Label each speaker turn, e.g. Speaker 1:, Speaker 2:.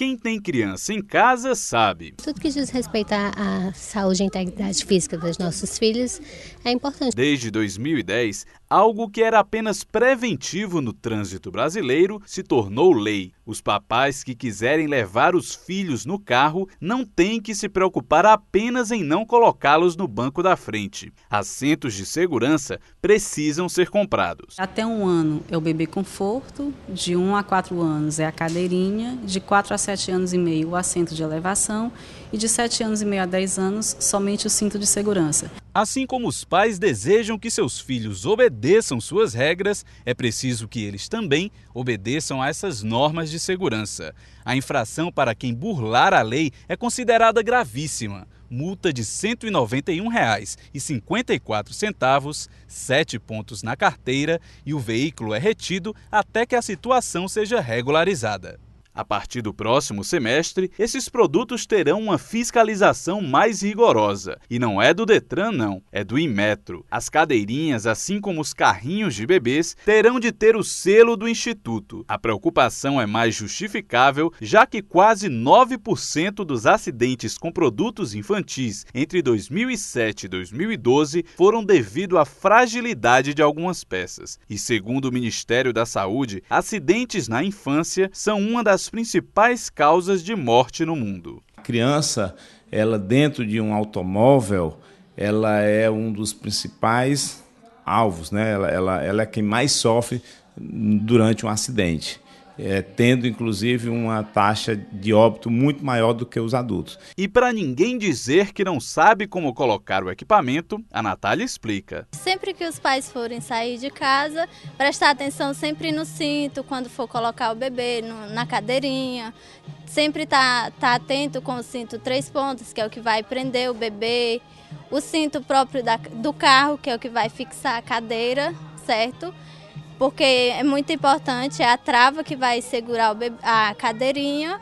Speaker 1: Quem tem criança em casa sabe.
Speaker 2: Tudo que diz respeito à saúde e integridade física dos nossos filhos é importante.
Speaker 1: Desde 2010, algo que era apenas preventivo no trânsito brasileiro se tornou lei. Os papais que quiserem levar os filhos no carro não têm que se preocupar apenas em não colocá-los no banco da frente. Assentos de segurança precisam ser comprados.
Speaker 2: Até um ano é o bebê conforto, de um a quatro anos é a cadeirinha, de quatro a 7 anos e meio o assento de elevação e de 7 anos e meio a 10 anos somente o cinto de segurança.
Speaker 1: Assim como os pais desejam que seus filhos obedeçam suas regras, é preciso que eles também obedeçam a essas normas de segurança. A infração para quem burlar a lei é considerada gravíssima. Multa de R$ 191,54, sete pontos na carteira e o veículo é retido até que a situação seja regularizada. A partir do próximo semestre, esses produtos terão uma fiscalização mais rigorosa. E não é do Detran, não, é do Inmetro. As cadeirinhas, assim como os carrinhos de bebês, terão de ter o selo do Instituto. A preocupação é mais justificável, já que quase 9% dos acidentes com produtos infantis entre 2007 e 2012 foram devido à fragilidade de algumas peças. E segundo o Ministério da Saúde, acidentes na infância são uma das principais causas de morte no mundo.
Speaker 3: A criança, ela dentro de um automóvel, ela é um dos principais alvos, né? Ela, ela, ela é quem mais sofre durante um acidente é, tendo inclusive uma taxa
Speaker 1: de óbito muito maior do que os adultos. E para ninguém dizer que não sabe como colocar o equipamento, a Natália explica.
Speaker 2: Sempre que os pais forem sair de casa, prestar atenção sempre no cinto, quando for colocar o bebê no, na cadeirinha, sempre tá, tá atento com o cinto três pontos, que é o que vai prender o bebê, o cinto próprio da, do carro, que é o que vai fixar a cadeira, certo? porque é muito importante, é a trava que vai segurar a cadeirinha.